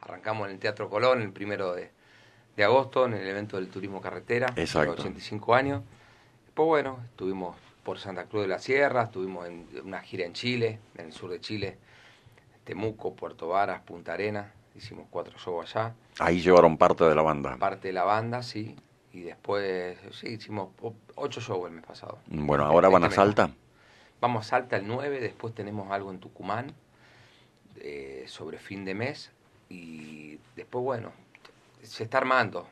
Arrancamos en el Teatro Colón el primero de, agosto, en el evento del Turismo Carretera, Exacto. 85 años. Pues bueno, estuvimos por Santa Cruz de la Sierra, estuvimos en una gira en Chile, en el sur de Chile, Temuco, Puerto Varas, Punta Arena hicimos cuatro shows allá. Ahí llevaron parte de la banda. Parte de la banda, sí. Y después, sí, hicimos ocho shows el mes pasado. Bueno, ahora van a este Salta. Vamos a Salta el 9, después tenemos algo en Tucumán. Eh, sobre fin de mes y después, bueno, se está armando,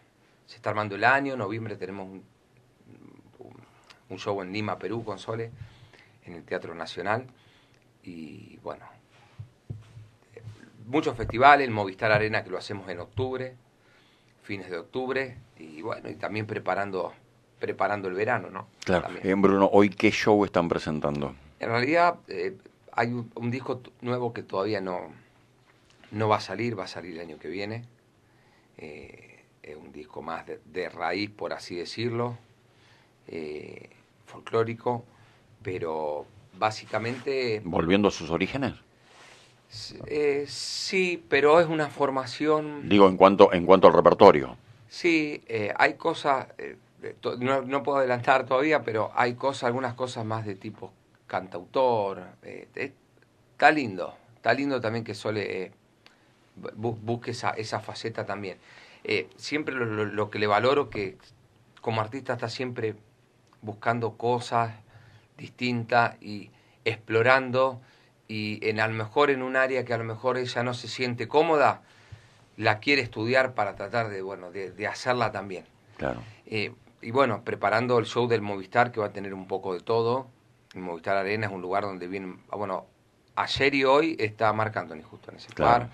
se está armando el año, noviembre tenemos un, show en Lima, Perú, con Sole, en el Teatro Nacional y bueno, muchos festivales, el Movistar Arena que lo hacemos en octubre, fines de octubre y bueno, y también preparando preparando el verano, ¿no? Claro. en Bruno, ¿hoy qué show están presentando? En realidad, eh, hay un, disco nuevo que todavía no, no va a salir, va a salir el año que viene. Eh, es un disco más de, raíz, por así decirlo, eh, folclórico, pero básicamente... ¿Volviendo a sus orígenes? Eh, sí, pero es una formación... Digo, en cuanto, en cuanto al repertorio. Sí, hay cosas, no, no, puedo adelantar todavía, pero hay cosas, algunas cosas más de tipo cantautor. Eh, eh, está lindo, está lindo también que Sole eh, busque esa, esa, faceta también. Eh, siempre lo, que le valoro que como artista está siempre buscando cosas distintas y explorando y en a lo mejor en un área que a lo mejor ella no se siente cómoda, la quiere estudiar para tratar de, bueno, de, hacerla también. Claro. y bueno, preparando el show del Movistar, que va a tener un poco de todo, Movistar Arena es un lugar donde viene... Ah, bueno, ayer y hoy está Marc Anthony justo en ese lugar.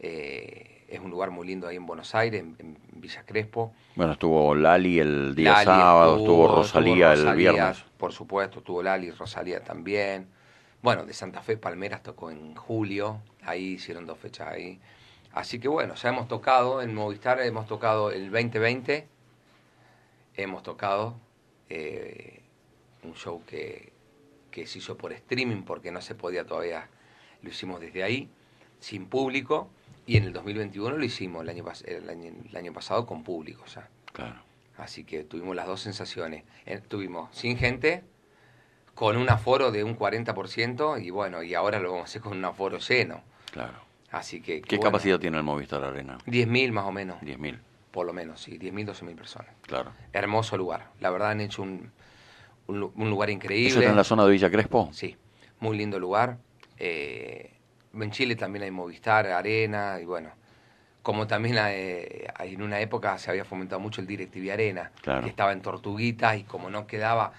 Eh, es un lugar muy lindo ahí en Buenos Aires, en, Villa Crespo. Bueno, estuvo Lali el día sábado, estuvo, Rosalía el viernes. Por supuesto, estuvo Lali, Rosalía también. Bueno, de Santa Fe, Palmeras tocó en julio, ahí hicieron dos fechas ahí. Así que bueno, ya hemos tocado en Movistar, hemos tocado el 2020, hemos tocado eh, un show que que se hizo por streaming porque no se podía todavía, lo hicimos desde ahí, sin público, y en el 2021 lo hicimos el año, pasado con público ya. Claro. Así que tuvimos las dos sensaciones. Tuvimos sin gente, con un aforo de un 40%, y bueno, y ahora lo vamos a hacer con un aforo lleno. Claro. Así que... ¿Qué capacidad tiene el Movistar Arena? 10.000 más o menos. 10.000. Por lo menos, sí, 10.000, 12.000 personas. Claro. Hermoso lugar. La verdad han hecho un un, lugar increíble. ¿Eso está en la zona de Villa Crespo? Sí, muy lindo lugar. Eh, en Chile también hay Movistar, Arena, y bueno, como también en una época se había fomentado mucho el DirecTV Arena, que estaba en Tortuguitas y como no quedaba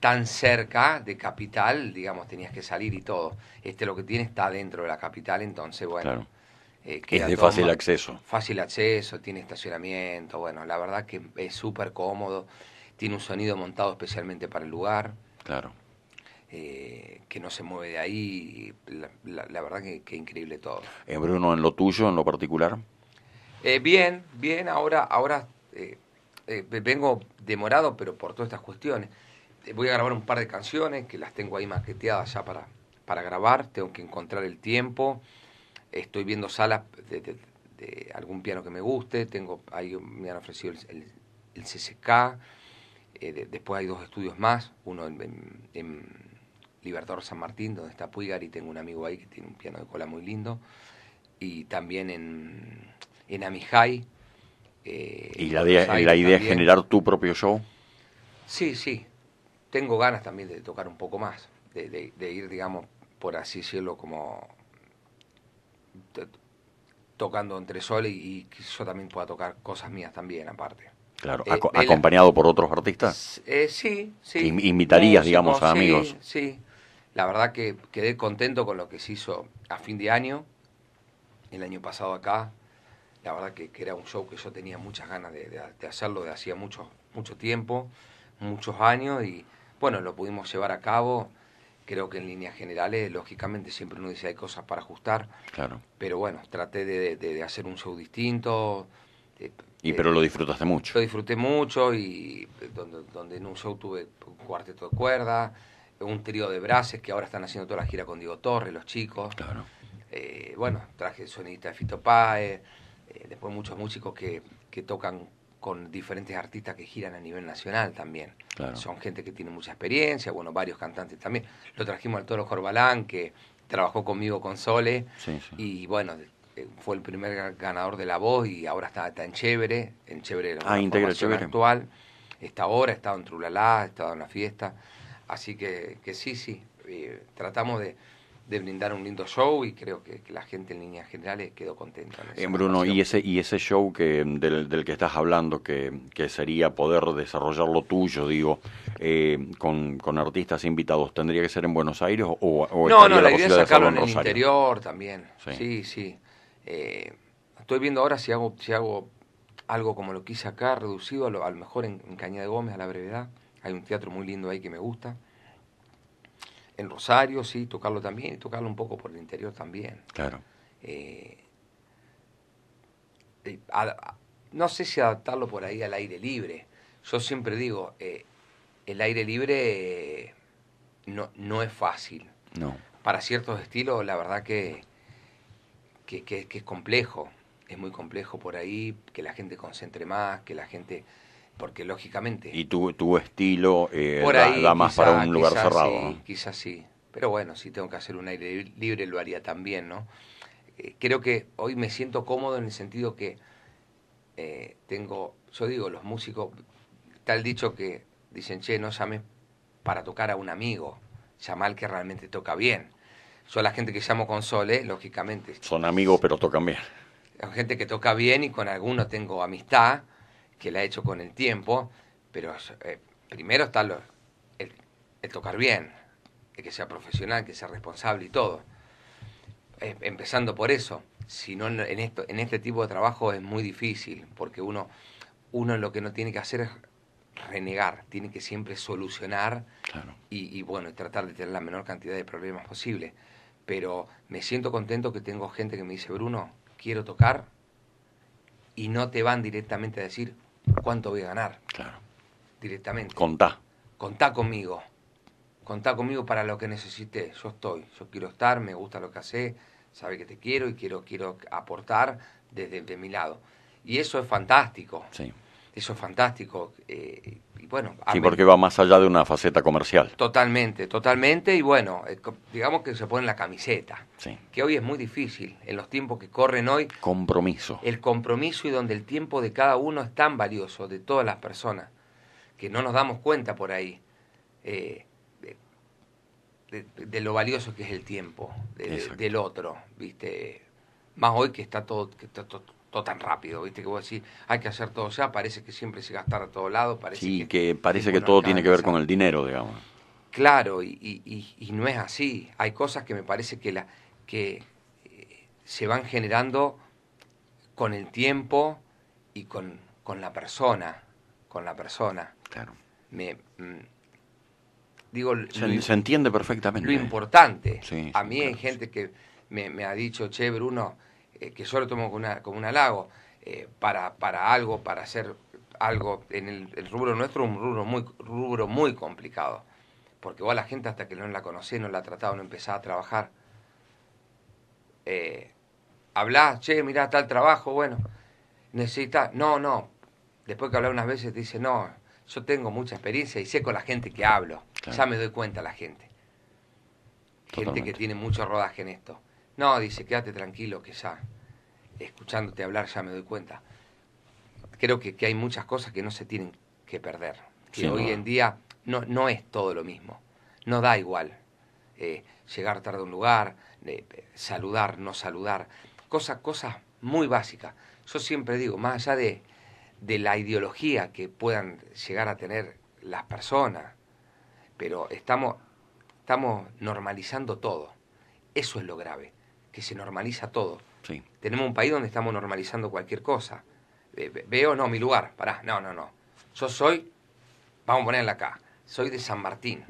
tan cerca de capital, digamos, tenías que salir y todo. Este lo que tiene está dentro de la capital, entonces, bueno. Claro. Eh, es de fácil acceso. Fácil acceso, tiene estacionamiento, bueno, la verdad que es súper cómodo tiene un sonido montado especialmente para el lugar. Claro. Eh, que no se mueve de ahí. La, verdad que, increíble todo. en eh, Bruno, en lo tuyo, en lo particular. Eh, bien, bien. Ahora, ahora eh, vengo demorado, pero por todas estas cuestiones. voy a grabar un par de canciones que las tengo ahí maqueteadas ya para, para grabar. Tengo que encontrar el tiempo. Estoy viendo salas de, algún piano que me guste. Tengo ahí me han ofrecido el, el CCK eh, después hay dos estudios más, uno en, Libertador San Martín, donde está Y tengo un amigo ahí que tiene un piano de cola muy lindo, y también en, en Amijay. Eh, ¿Y la, la idea es generar tu propio show? Sí, sí. Tengo ganas también de tocar un poco más, de, ir, digamos, por así decirlo, como tocando entre sol y, y yo también pueda tocar cosas mías también aparte. Claro, eh, acompañado por otros artistas. Eh, sí, sí. invitarías, digamos, a amigos. Sí, la verdad que quedé contento con lo que se hizo a fin de año, el año pasado acá. La verdad que, era un show que yo tenía muchas ganas de, hacerlo, de hacía mucho, mucho tiempo, muchos años, y bueno, lo pudimos llevar a cabo. Creo que en líneas generales, lógicamente, siempre uno dice hay cosas para ajustar. Claro. Pero bueno, traté de, de hacer un show distinto, y pero lo disfrutaste mucho. Lo disfruté mucho y eh, donde, donde en un show tuve un cuarteto de cuerda, un trío de brases que ahora están haciendo toda la gira con Diego Torres, los chicos. Claro. Eh, bueno, traje sonidista de Fito eh, después muchos músicos que, tocan con diferentes artistas que giran a nivel nacional también. Son gente que tiene mucha experiencia, bueno, varios cantantes también. Lo trajimos al Toro Corbalán, que trabajó conmigo con Sole, y bueno, eh, fue el primer ganador de La Voz y ahora está, en Chévere, en Chévere, ah, integra Chévere. actual. Está ahora, está en Trulalá, está en la fiesta. Así que, sí, sí, eh, tratamos de, brindar un lindo show y creo que, la gente en líneas generales quedó contenta. En eh, Bruno, y ese, y ese show que, del, que estás hablando, que, sería poder desarrollar lo tuyo, digo, con, artistas invitados, ¿tendría que ser en Buenos Aires o, o No, no, la, idea es sacarlo en el interior también. sí. sí. Eh, estoy viendo ahora si hago, si hago algo como lo quise acá, reducido a lo, mejor en, Cañada de Gómez, a la brevedad. Hay un teatro muy lindo ahí que me gusta. En Rosario, sí, tocarlo también y tocarlo un poco por el interior también. Claro. Eh, eh, no sé si adaptarlo por ahí al aire libre. Yo siempre digo, eh, el aire libre no, no es fácil. No. Para ciertos estilos, la verdad que que, es complejo, es muy complejo por ahí, que la gente concentre más, que la gente porque lógicamente. Y tu, estilo eh, da, más para un lugar cerrado. Quizás sí, pero bueno, si tengo que hacer un aire libre lo haría también, ¿no? Eh, creo que hoy me siento cómodo en el sentido que eh, tengo, yo digo, los músicos, tal dicho que dicen, che, no llames para tocar a un amigo, llamar al que realmente toca bien. Yo la gente que llamo console, lógicamente. Son amigos, pero tocan bien. Son gente que toca bien y con algunos tengo amistad, que la he hecho con el tiempo, pero eh, primero está lo, el, tocar bien, el que sea profesional, que sea responsable y todo. Eh, empezando por eso, si no en, esto, en este tipo de trabajo es muy difícil, porque uno, uno lo que no tiene que hacer es renegar, tiene que siempre solucionar y, y, bueno, tratar de tener la menor cantidad de problemas posible pero me siento contento que tengo gente que me dice, Bruno, quiero tocar, y no te van directamente a decir cuánto voy a ganar. Claro. Directamente. Contá. Contá conmigo. Contá conmigo para lo que necesite. Yo estoy, yo quiero estar, me gusta lo que hace, sabe que te quiero y quiero, quiero aportar desde mi lado. Y eso es fantástico. Sí eso es fantástico. Eh, y bueno, sí, porque va más allá de una faceta comercial. Totalmente, totalmente. Y bueno, eh, digamos que se pone la camiseta, que hoy es muy difícil en los tiempos que corren hoy. Compromiso. El compromiso y donde el tiempo de cada uno es tan valioso, de todas las personas, que no nos damos cuenta por ahí. Eh, de, lo valioso que es el tiempo del otro, ¿viste? Más hoy que está todo, que está todo todo tan rápido, ¿viste? Que vos decís, hay que hacer todo ya, parece que siempre se gastar a todo lado, parece sí, que, parece que, todo tiene que ver con el dinero, digamos. Claro, y, no es así. Hay cosas que me parece que, la, que eh, se van generando con el tiempo y con, la persona, con la persona. Claro. Me, mm, digo, se, entiende perfectamente. Lo importante. a mí hay gente que me ha dicho, che, Bruno, eh, que yo lo tomo como, una, como un halago, eh, para, para algo, para hacer algo. En el, rubro nuestro un rubro muy, rubro muy complicado, porque vos la gente hasta que no la conocés, no la trataba no empezaba a trabajar. Eh, hablás, che, mirá, tal trabajo, bueno, necesita, no, no. Después que hablar unas veces dice, no, yo tengo mucha experiencia y sé con la gente que hablo, ya me doy cuenta la gente. Gente que tiene mucho rodaje en esto. No, dice, quédate tranquilo, que ya, escuchándote hablar, ya me doy cuenta. Creo que, que hay muchas cosas que no se tienen que perder. Que hoy en día no, no es todo lo mismo. No da igual. Eh, llegar tarde a un lugar, eh, saludar, no saludar. Cosas, cosas muy básicas. Yo siempre digo, más allá de, de la ideología que puedan llegar a tener las personas, pero estamos, estamos normalizando todo. Eso es lo grave que se normaliza todo. Tenemos un país donde estamos normalizando cualquier cosa. Eh, veo, no, mi lugar, pará, no, no, no. Yo soy, vamos a ponerla acá, soy de San Martín.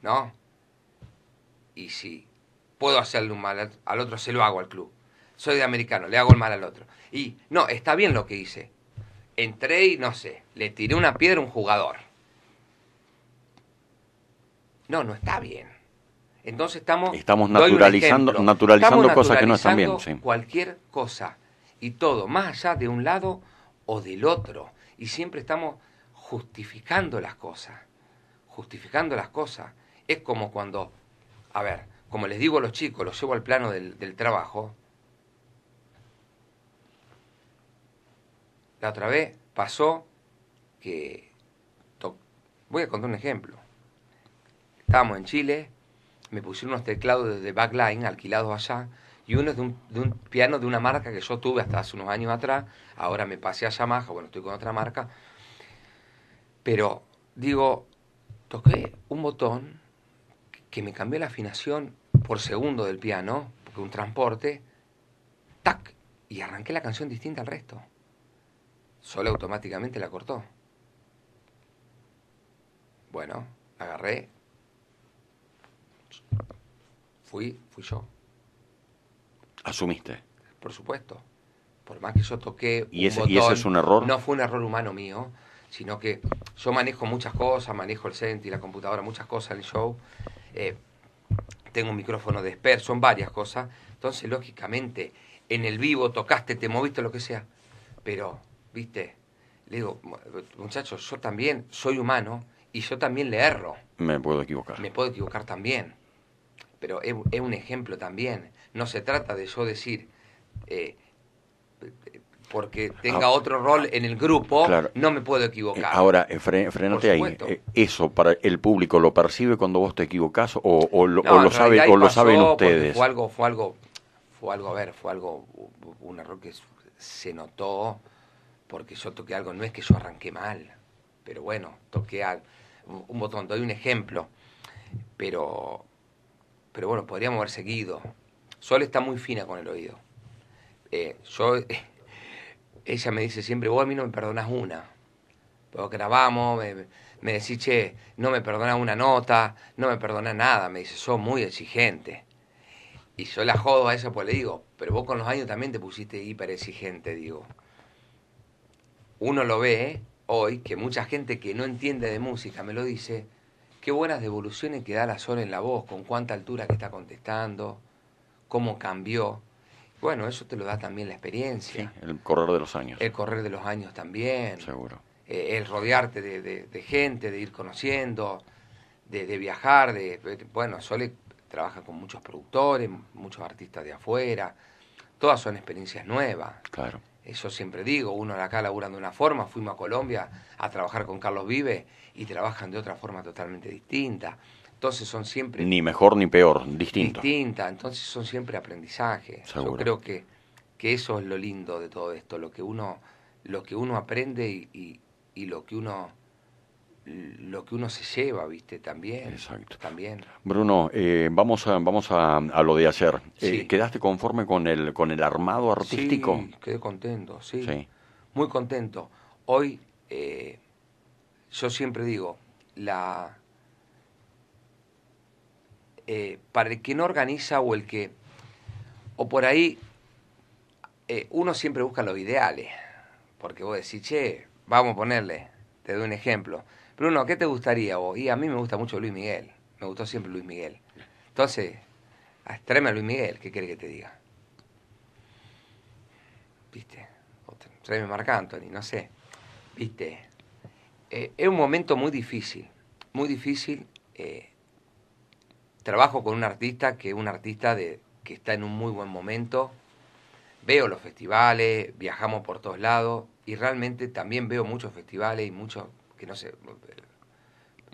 ¿No? Y si puedo hacerle un mal al otro, se lo hago al club. Soy de americano, le hago el mal al otro. Y no, está bien lo que hice. Entré y no sé, le tiré una piedra a un jugador. No, no está bien. Entonces estamos... Estamos naturalizando, naturalizando cosas que no están bien. Cualquier cosa y todo, más allá de un lado o del otro. Y siempre estamos justificando las cosas, justificando las cosas. Es como cuando, a ver, como les digo a los chicos, los llevo al plano del, del trabajo. La otra vez pasó que... Voy a contar un ejemplo. Estábamos en Chile, me pusieron unos teclados de backline alquilados allá y uno es de un, piano de una marca que yo tuve hasta hace unos años atrás, ahora me pasé a Yamaha, bueno, estoy con otra marca, pero digo, toqué un botón que me cambió la afinación por segundo del piano, porque un transporte, tac, y arranqué la canción distinta al resto. Solo automáticamente la cortó. Bueno, agarré, fui, fui yo. ¿Asumiste? Por supuesto. Por más que yo toqué. ¿Y, ese, es un error? No fue un error humano mío, sino que yo manejo muchas cosas, manejo el Senti, la computadora, muchas cosas en el show. Eh, tengo un micrófono de expert son varias cosas. Entonces, lógicamente, en el vivo tocaste, te moviste, lo que sea. Pero, viste, le digo, muchachos, yo también soy humano y yo también le erro. Me puedo equivocar. Me puedo equivocar también pero es, un ejemplo también. No se trata de yo decir, eh, porque tenga ah. otro rol en el grupo, no me puedo equivocar. Eh, ahora, eh, frenate ahí. ¿Eso para el público lo percibe cuando vos te equivocas o, lo, sabe, saben ustedes? Fue algo, fue algo, fue algo, a ver, fue algo, un error que se notó porque yo toqué algo. No es que yo arranqué mal, pero bueno, toqué algo, un botón, doy un ejemplo. Pero pero bueno, podríamos haber seguido. Sol está muy fina con el oído. Eh, yo, ella me dice siempre, vos a mí no me perdonas una. Pero grabamos, me, decís, che, no me perdonas una nota, no me perdonas nada. Me dice, sos muy exigente. Y yo la jodo a ella, pues le digo, pero vos con los años también te pusiste hiper exigente, digo. Uno lo ve hoy, que mucha gente que no entiende de música me lo dice, Qué buenas devoluciones que da la Sol en la voz, con cuánta altura que está contestando, cómo cambió. Bueno, eso te lo da también la experiencia. Sí, el correr de los años. El correr de los años también. Seguro. Eh, el rodearte de, gente, de ir conociendo, de, viajar. De, bueno, Sole trabaja con muchos productores, muchos artistas de afuera. Todas son experiencias nuevas. Claro yo siempre digo, uno acá laburan de una forma, fuimos a Colombia a trabajar con Carlos Vive y trabajan de otra forma totalmente distinta. Entonces son siempre... Ni mejor ni peor, distinta. Distinta, entonces son siempre aprendizaje. Yo creo que, que eso es lo lindo de todo esto, lo que uno, lo que uno aprende y lo que uno lo que uno se lleva, ¿viste? También. Exacto. También. Bruno, eh, vamos, a, vamos a, lo de ayer. Eh, ¿Quedaste conforme con el, con el armado artístico? Sí, quedé contento, sí. Muy contento. Hoy, eh, yo siempre digo, la para el que no organiza o el que... O por ahí, uno siempre busca los ideales. Porque vos decís, che, vamos a ponerle, te doy un ejemplo Bruno, ¿qué te gustaría vos? Y a mí me gusta mucho Luis Miguel. Me gustó siempre Luis Miguel. Entonces, tráeme a Luis Miguel, ¿qué quiere que te diga? ¿Viste? tráeme Marc Anthony, no sé. ¿Viste? Eh, es un momento muy difícil, muy difícil. Eh, trabajo con un artista que es un artista de, que está en un muy buen momento. Veo los festivales, viajamos por todos lados y realmente también veo muchos festivales y muchos que no se,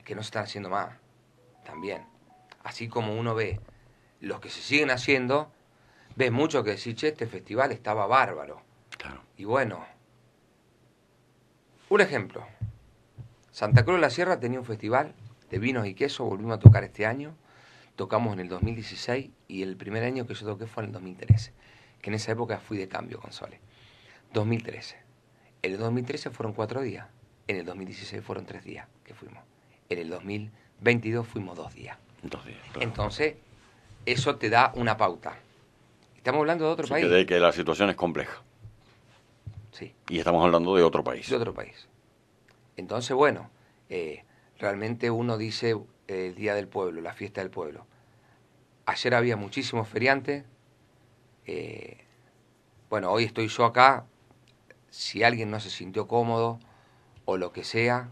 que no están haciendo más, también. Así como uno ve los que se siguen haciendo, ve mucho que decir, che, este festival estaba bárbaro. Claro. Y bueno, un ejemplo, Santa Cruz de la Sierra tenía un festival de vinos y queso, volvimos a tocar este año, tocamos en el 2016 y el primer año que yo toqué fue en el 2013, que en esa época fui de cambio con Sole. 2013. El 2013 fueron cuatro días. En el 2016 fueron tres días que fuimos. En el 2022 fuimos dos días. Dos días Entonces, eso te da una pauta. Estamos hablando de otro país. de que la situación es compleja. Sí. Y estamos hablando de otro país. De otro país. Entonces, bueno, eh, realmente uno dice eh, el Día del Pueblo, la fiesta del pueblo. Ayer había muchísimos feriantes. Eh, bueno, hoy estoy yo acá. Si alguien no se sintió cómodo, o lo que sea,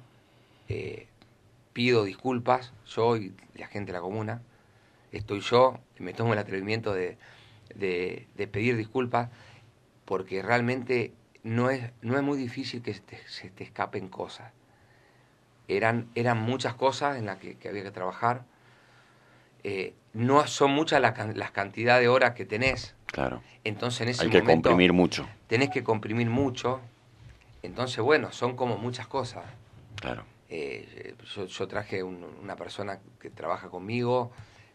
eh, pido disculpas, yo y la gente de la comuna, estoy yo, me tomo el atrevimiento de, de, pedir disculpas, porque realmente no es, no es muy difícil que se te, escapen cosas. Eran, eran muchas cosas en las que, había que trabajar. Eh, no son muchas las cantidades de horas que tenés. Claro. Entonces en ese Hay que comprimir mucho. Tenés que comprimir mucho entonces, bueno, son como muchas cosas. Claro. Eh, yo, traje una persona que trabaja conmigo,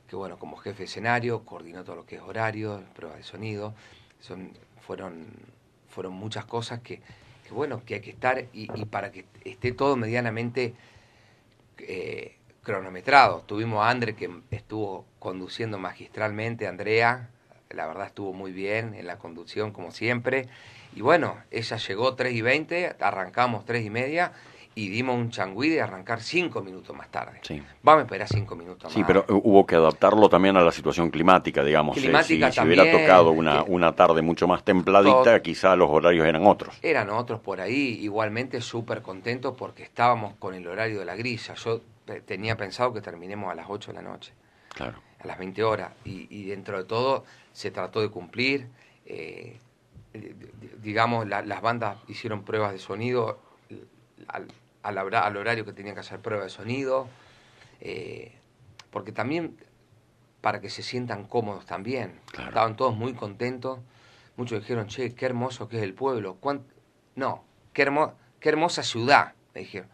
que bueno, como jefe de escenario, coordinó todo lo que es horario, prueba de sonido. Son, fueron, fueron muchas cosas que, bueno, que hay que estar y, para que esté todo medianamente eh, cronometrado. Tuvimos a André que estuvo conduciendo magistralmente, Andrea, la verdad estuvo muy bien en la conducción como siempre. Y bueno, ella llegó 3 y 20, arrancamos 3 y media y dimos un changüí de arrancar 5 minutos más tarde. Sí. Vamos a esperar 5 minutos más. Sí, pero eh, hubo que adaptarlo también a la situación climática, digamos. Eh, si, hubiera tocado una, eh, una tarde mucho más templadita, quizás quizá los horarios eran otros. Eran otros por ahí, igualmente súper contentos porque estábamos con el horario de la grisa. Yo tenía pensado que terminemos a las 8 de la noche. Claro. A las 20 horas. Y, dentro de todo se trató de cumplir. Eh, digamos, las bandas hicieron pruebas de sonido al, al, horario que tenían que hacer pruebas de sonido, eh, porque también para que se sientan cómodos también. Estaban todos muy contentos. Muchos dijeron, che, qué hermoso que es el pueblo. No, qué, hermosa ciudad, me dijeron.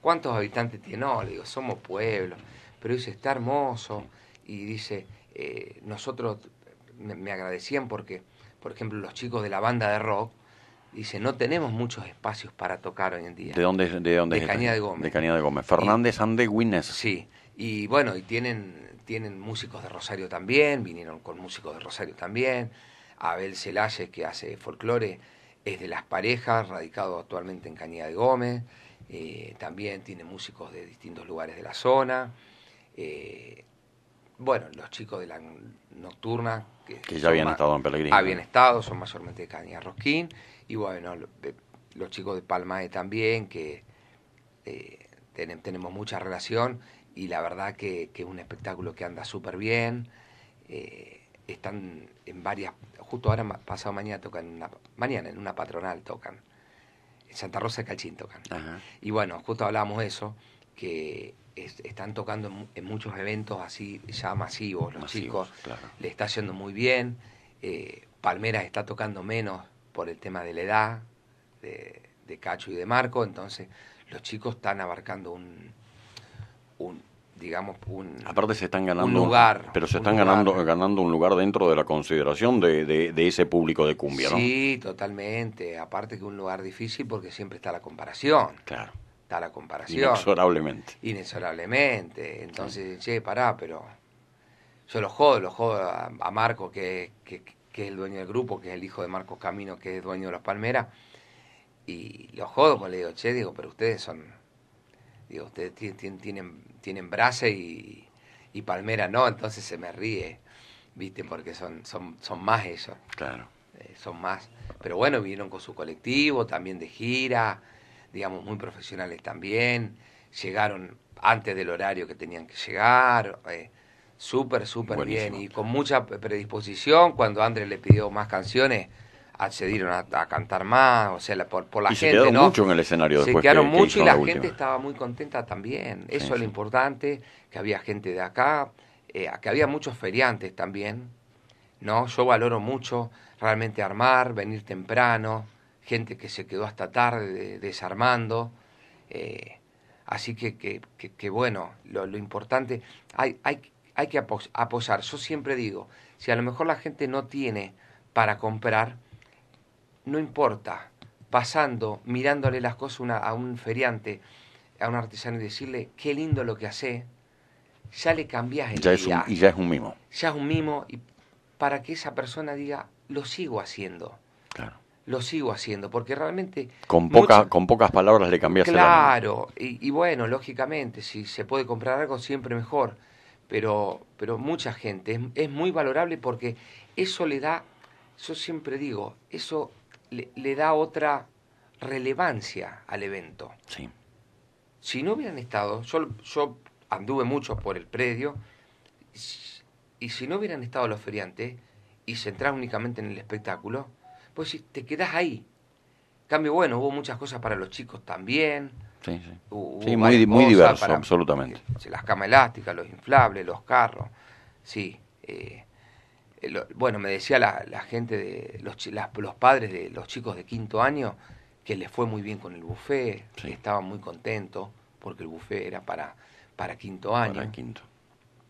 ¿Cuántos habitantes tiene? No, le digo, somos pueblo. Pero dice, está hermoso. Y dice, eh, nosotros me agradecían porque por ejemplo, los chicos de la banda de rock, dice, no tenemos muchos espacios para tocar hoy en día. ¿De dónde, de dónde de Cañada de Gómez. De Cañada de Gómez. Fernández Ande Guinness. Sí, y bueno, y tienen, tienen músicos de Rosario también, vinieron con músicos de Rosario también. Abel Celayes, que hace folclore, es de Las Parejas, radicado actualmente en Cañada de Gómez. Eh, también tiene músicos de distintos lugares de la zona. Eh, bueno, los chicos de la nocturna. Que, ya habían estado en Pellegrini. Habían estado, son mayormente de Caña Rosquín. Y bueno, eh, los chicos de Palmae también, que eh, tenemos mucha relación. Y la verdad que, es un espectáculo que anda súper bien. Eh, están en varias. Justo ahora, pasado mañana, tocan. Una, mañana en una patronal tocan. En Santa Rosa de Calchín tocan. Y bueno, justo hablábamos de eso, que están tocando en, muchos eventos así ya masivos, los chicos. Le está haciendo muy bien. Eh, Palmeras está tocando menos por el tema de la edad de, Cacho y de Marco, entonces los chicos están abarcando un, un digamos un aparte se están ganando un lugar pero se están ganando ganando un lugar dentro de la consideración de, de, ese público de cumbia ¿no? sí totalmente aparte que un lugar difícil porque siempre está la comparación claro la comparación. Inexorablemente. Inexorablemente. Entonces, che, pará, pero yo los jodo, los jodo a, Marco, que, es el dueño del grupo, que es el hijo de Marcos Camino, que es dueño de Los Palmeras, y los jodo, pues le digo, che, digo, pero ustedes son, digo, ustedes tienen, tienen, tienen y, y palmera no, entonces se me ríe, viste, porque son, son, son más ellos. Claro. Eh, son más. Pero bueno, vinieron con su colectivo, también de gira, digamos, muy profesionales también, llegaron antes del horario que tenían que llegar, eh, súper, súper bien y con mucha predisposición, cuando Andrés le pidió más canciones, accedieron a, cantar más, o sea, por, la gente. Se quedaron mucho en el escenario después. Se quedaron mucho y la, gente estaba muy contenta también, eso es lo importante, que había gente de acá, eh, que había muchos feriantes también, ¿no? Yo valoro mucho realmente armar, venir temprano, gente que se quedó hasta tarde desarmando. Eh, así que, que, bueno, lo, importante, hay, hay, hay que apoyar. Yo siempre digo, si a lo mejor la gente no tiene para comprar, no importa, pasando, mirándole las cosas a un feriante, a un artesano y decirle, qué lindo lo que hace, ya le cambias el y ya es un mimo. Ya es un mimo y para que esa persona diga, lo sigo haciendo. Claro lo sigo haciendo, porque realmente... Con, pocas palabras le cambias Claro, y, y, bueno, lógicamente, si se puede comprar algo, siempre mejor, pero, pero mucha gente, es, muy valorable porque eso le da, yo siempre digo, eso le, da otra relevancia al evento. Sí. Si no hubieran estado, yo, yo anduve mucho por el predio, y si no hubieran estado los feriantes y centrar únicamente en el espectáculo, pues si te quedás ahí. Cambio, bueno, hubo muchas cosas para los chicos también. Sí, sí. sí muy, muy diverso, absolutamente. las camas elásticas, los inflables, los carros. Sí. Eh, bueno, me decía la, gente, de los, los padres de los chicos de quinto año, que les fue muy bien con el buffet, estaban muy contentos, porque el buffet era para, para quinto año. Para quinto.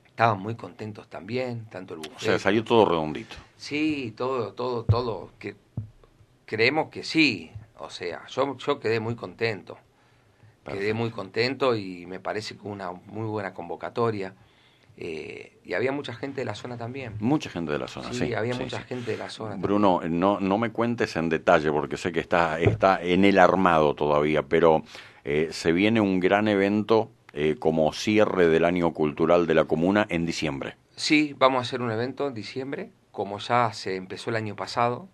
Estaban muy contentos también, tanto el buffet. O sea, salió todo redondito. Sí, todo, todo, todo, que Creemos que sí, o sea, yo, yo quedé muy contento, quedé muy contento y me parece que una muy buena convocatoria. Eh, y había mucha gente de la zona también. Mucha gente de la zona, sí. sí había mucha gente de la zona. Bruno, no, no me cuentes en detalle porque sé que está, está en el armado todavía, pero eh, se viene un gran evento eh, como cierre del año cultural de la comuna en diciembre. Sí, vamos a hacer un evento en diciembre, como ya se empezó el año pasado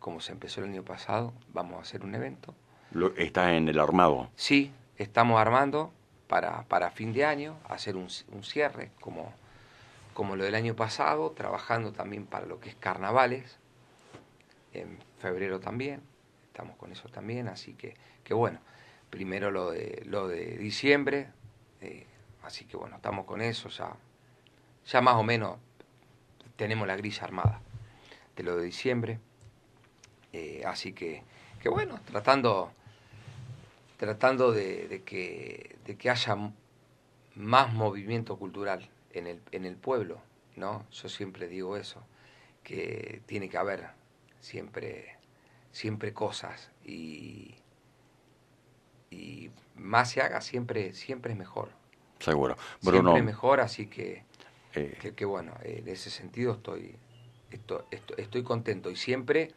como se empezó el año pasado, vamos a hacer un evento. Lo, ¿Está en el armado? Sí, estamos armando para, fin de año hacer un, cierre, como, como lo del año pasado, trabajando también para lo que es carnavales, en febrero también, estamos con eso también, así que, que bueno, primero lo de, lo de diciembre, eh, así que bueno, estamos con eso, ya, ya más o menos tenemos la grilla armada de lo de diciembre eh, así que, que, bueno, tratando, tratando de, que, de que haya más movimiento cultural en el, en el pueblo, ¿no? Yo siempre digo eso, que tiene que haber siempre, siempre cosas y, y más se haga, siempre, siempre es mejor. Seguro. siempre es mejor, así eh. que, que, bueno, en ese sentido estoy, estoy contento y siempre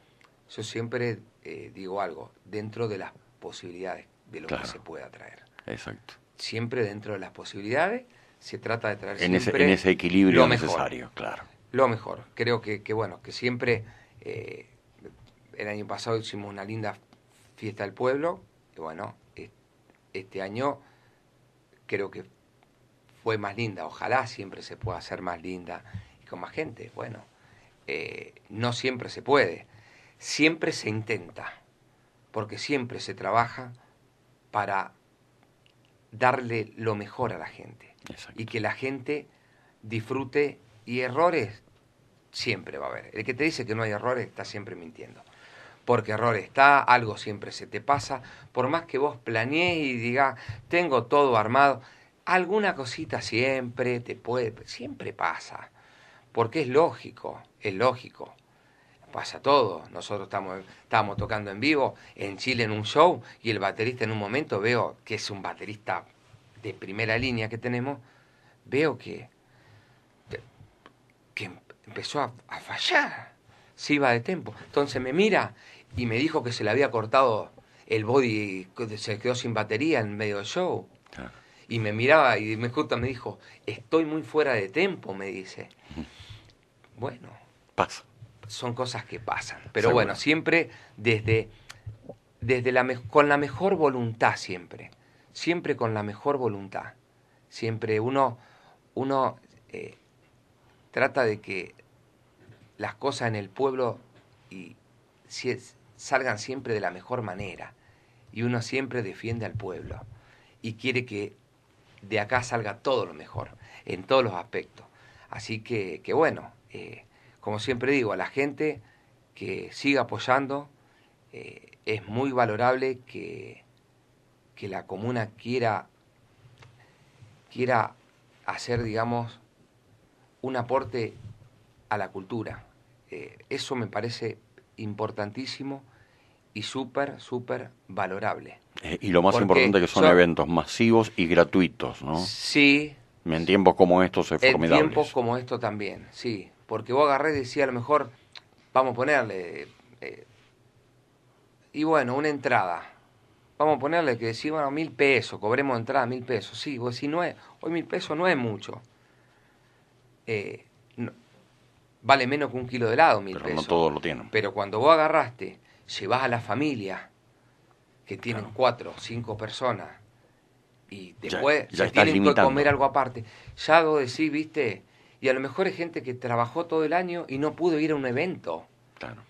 yo siempre eh, digo algo, dentro de las posibilidades de lo que se pueda traer. Exacto. Siempre dentro de las posibilidades se trata de traer en siempre ese, en ese equilibrio lo necesario, claro. Lo mejor. Creo que, que bueno, que siempre eh, el año pasado hicimos una linda fiesta del pueblo, y bueno, este año creo que fue más linda. Ojalá siempre se pueda hacer más linda y con más gente. Bueno, eh, no siempre se puede siempre se intenta, porque siempre se trabaja para darle lo mejor a la gente y que la gente disfrute y errores siempre va a haber. El que te dice que no hay errores está siempre mintiendo. Porque error está, algo siempre se te pasa, por más que vos planees y digas, tengo todo armado, alguna cosita siempre te puede, siempre pasa, porque es lógico, es lógico pasa todo. Nosotros estamos, estábamos tocando en vivo en Chile en un show y el baterista en un momento veo que es un baterista de primera línea que tenemos, veo que, que empezó a, fallar, se iba de tiempo. Entonces me mira y me dijo que se le había cortado el body, se quedó sin batería en medio del show. Ah. Y me miraba y me y me dijo, estoy muy fuera de tempo, me dice. Bueno. Pasa son cosas que pasan. Pero bueno, siempre desde, desde la con la mejor voluntad siempre. Siempre con la mejor voluntad. Siempre uno, uno eh, trata de que las cosas en el pueblo y, si salgan siempre de la mejor manera. Y uno siempre defiende al pueblo y quiere que de acá salga todo lo mejor, en todos los aspectos. Así que, que bueno, eh, como siempre digo, a la gente que siga apoyando, eh, es muy valorable que, que la comuna quiera, quiera hacer, digamos, un aporte a la cultura. Eh, eso me parece importantísimo y súper, súper valorable. Eh, y lo más importante que son, eventos masivos y gratuitos, ¿no? Sí. En tiempos como estos es En tiempos como estos también, sí. Porque vos agarré y a lo mejor, vamos a ponerle, eh, y bueno, una entrada. Vamos a ponerle que decís, bueno, mil pesos, cobremos entrada, mil pesos. Sí, vos decís, no es, hoy mil pesos no es mucho. Eh, vale menos que un kilo de helado, mil pesos. Pero no todos lo tienen. Pero cuando vos agarraste, llevas a la familia, que tienen cuatro, cinco personas, y después ya, tienen que comer algo aparte. Ya vos decís, viste, y a lo mejor es gente que trabajó todo el año y no pudo ir a un evento. Claro.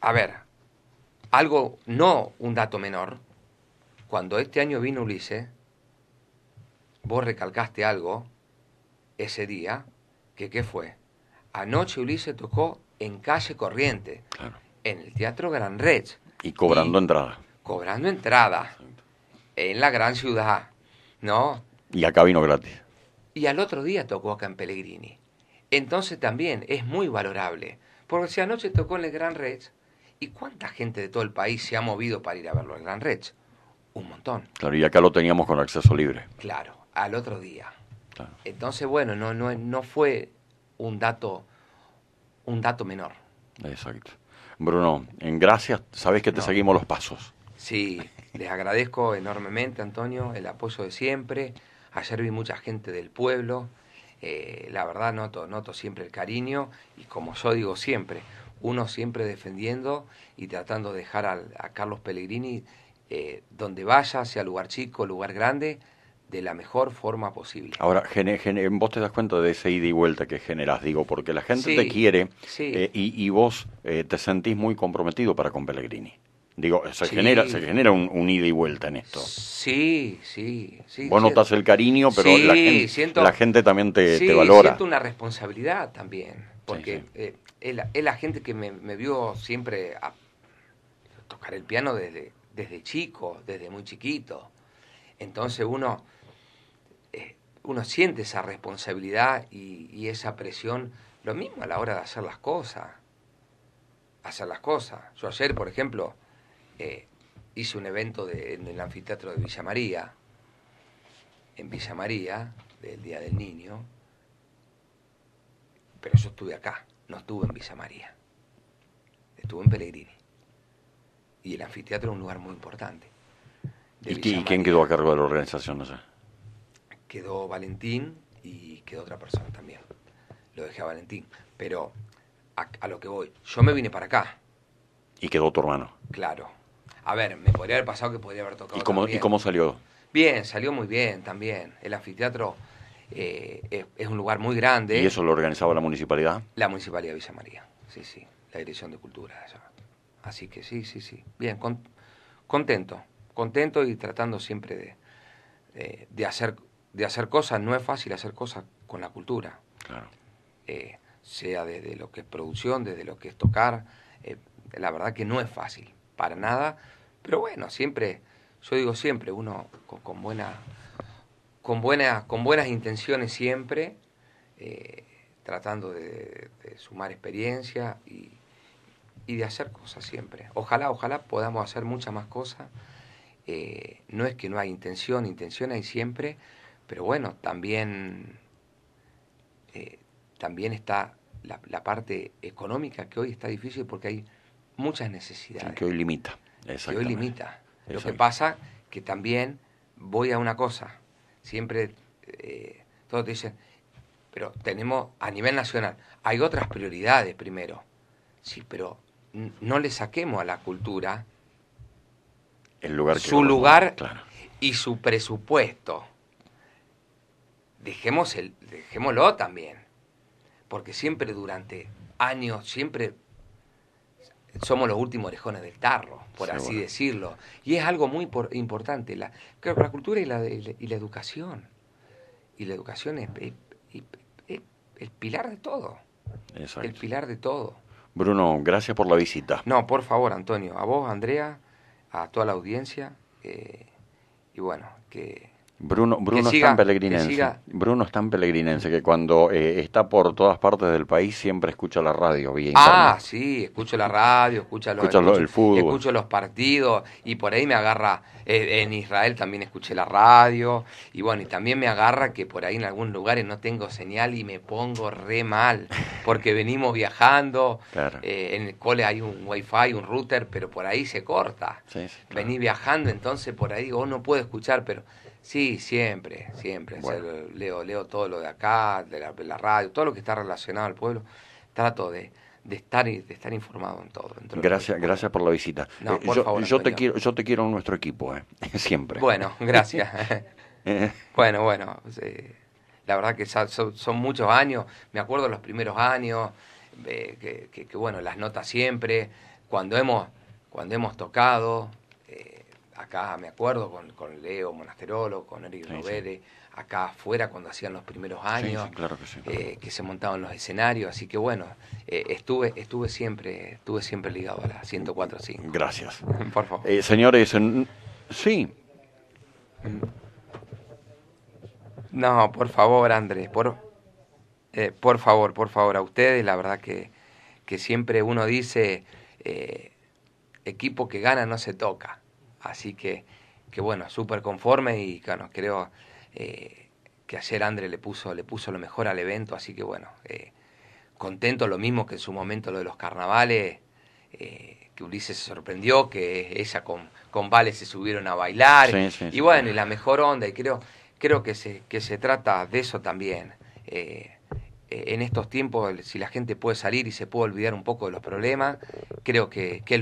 A ver, algo, no un dato menor. Cuando este año vino Ulises, vos recalcaste algo ese día, que qué fue. Anoche Ulises tocó en Calle Corriente, en el Teatro Gran Red. Y cobrando entrada. Cobrando entrada, en la gran ciudad, ¿no? Y acá vino gratis y al otro día tocó acá en Pellegrini. Entonces también es muy valorable, porque si anoche tocó en el Gran Rex, ¿y cuánta gente de todo el país se ha movido para ir a verlo al Gran Rex? Un montón. Claro, y acá lo teníamos con acceso libre. Claro, al otro día. Entonces, bueno, no, no, no fue un dato, un dato menor. Exacto. Bruno, en gracias, sabes que te seguimos los pasos. Sí, les agradezco enormemente, Antonio, el apoyo de siempre. Ayer vi mucha gente del pueblo, eh, la verdad noto, noto siempre el cariño y como yo digo siempre, uno siempre defendiendo y tratando de dejar a, Carlos Pellegrini eh, donde vaya, sea lugar chico, lugar grande, de la mejor forma posible. Ahora, gene, vos te das cuenta de ese ida y vuelta que generas, digo, porque la gente te quiere eh, y, vos te sentís muy comprometido para con Pellegrini. Digo, se genera, se genera un, ida y vuelta en esto. Sí, sí, sí. Vos notas el cariño, pero la, gente, la, gente, también te, sí, te, valora. siento una responsabilidad también, porque eh, es, la, gente que me, vio siempre a tocar el piano desde, desde chico, desde muy chiquito. Entonces uno, eh, uno siente esa responsabilidad y esa presión, lo mismo a la hora de hacer las cosas. Hacer las cosas. Yo ayer, por ejemplo, eh, hice un evento en el anfiteatro de Villa María, en Villa María, del Día del Niño, pero yo estuve acá, no estuve en Villa María, estuve en Pellegrini. Y el anfiteatro es un lugar muy importante. ¿Y, quién quedó a cargo de la organización? No sé? Quedó Valentín y quedó otra persona también. Lo dejé a Valentín. Pero a lo que voy, yo me vine para acá. Y quedó tu hermano. Claro a ver, me podría haber pasado que podría haber tocado. ¿Y cómo, ¿y cómo salió? Bien, salió muy bien también. El anfiteatro eh, es, un lugar muy grande. ¿Y eso lo organizaba la municipalidad? La municipalidad de Villa María, sí, sí, la Dirección de Cultura. Así que sí, sí, sí. Bien, contento, contento y tratando siempre de, de, hacer, de hacer cosas. No es fácil hacer cosas con la cultura. Claro. Eh, sea desde lo que es producción, desde lo que es tocar. Eh, la verdad que no es fácil, para nada pero bueno, siempre, yo digo siempre, uno con, buena, con, buenas con buenas intenciones siempre, eh, tratando de, sumar experiencia y, de hacer cosas siempre. Ojalá, ojalá podamos hacer muchas más cosas. Eh, no es que no hay intención, intención hay siempre, pero bueno, también, eh, también está la, parte económica que hoy está difícil porque hay muchas necesidades. que hoy limita que hoy limita. Lo que pasa que también voy a una cosa, siempre eh, todos dicen, pero tenemos a nivel nacional, hay otras prioridades primero, sí, pero no le saquemos a la cultura lugar su lugar y su presupuesto. Dejemos el, dejémoslo también, porque siempre durante años, siempre somos los últimos orejones del tarro, por así decirlo. Y es algo muy importante. La, que la cultura y la, educación. Y la educación es, el pilar de todo. Exacto. El pilar de todo. Bruno, gracias por la visita. No, por favor, Antonio. A vos, Andrea, a toda la audiencia. Eh, y bueno, que Bruno, Bruno es tan pelegrinense. Bruno es tan que cuando eh, está por todas partes del país siempre escucha la radio bien. Ah, sí, escucho la radio, escucha escucho, el fútbol. escucho los partidos y por ahí me agarra. Eh, en Israel también escuché la radio y bueno, y también me agarra que por ahí en algún lugares no tengo señal y me pongo re mal porque venimos viajando. Eh, en el cole hay un wifi, un router, pero por ahí se corta. Vení viajando, entonces por ahí digo, no puedo escuchar, pero Sí, siempre, siempre. leo, leo todo lo de acá, de la, de la, radio, todo lo que está relacionado al pueblo. Trato de, de estar, de estar informado en todo. gracias, gracias por la visita. Eh, yo, te quiero, yo te quiero en nuestro equipo, eh, siempre. Bueno, gracias. Eh. bueno, bueno. la verdad que son, muchos años. Me acuerdo los primeros años, eh, que, que, que bueno, las notas siempre. Cuando hemos, cuando hemos tocado, acá me acuerdo con, con Leo Monasterolo, con Eric Robede, acá afuera cuando hacían los primeros años, claro eh, que, se montaban los escenarios, así que bueno, eh, estuve, estuve siempre, estuve siempre ligado a la 104.5. Gracias. Por favor. Eh, señores, sí. No, por favor, Andrés, por, por favor, por favor, a ustedes, la verdad que, que siempre uno dice, equipo que gana no se toca Así que, que bueno, súper conforme y bueno, creo eh, que ayer André le puso, le puso lo mejor al evento, así que bueno, eh, contento, lo mismo que en su momento lo de los carnavales, eh, que Ulises se sorprendió, que ella con, con Vale se subieron a bailar, y bueno, y la mejor onda, y creo, creo que, se, que se trata de eso también. en estos tiempos, si la gente puede salir y se puede olvidar un poco de los problemas, creo que, que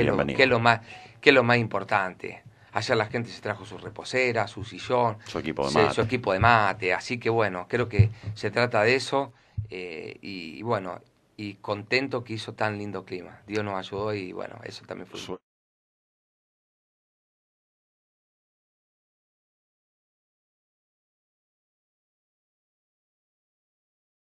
es lo más que es lo más importante. Ayer la gente se trajo su reposera, su sillón, su equipo de mate. su equipo de mate. Así que bueno, creo que se trata de eso. Eh, y, y, bueno, y contento que hizo tan lindo clima. Dios nos ayudó y bueno, eso también fue.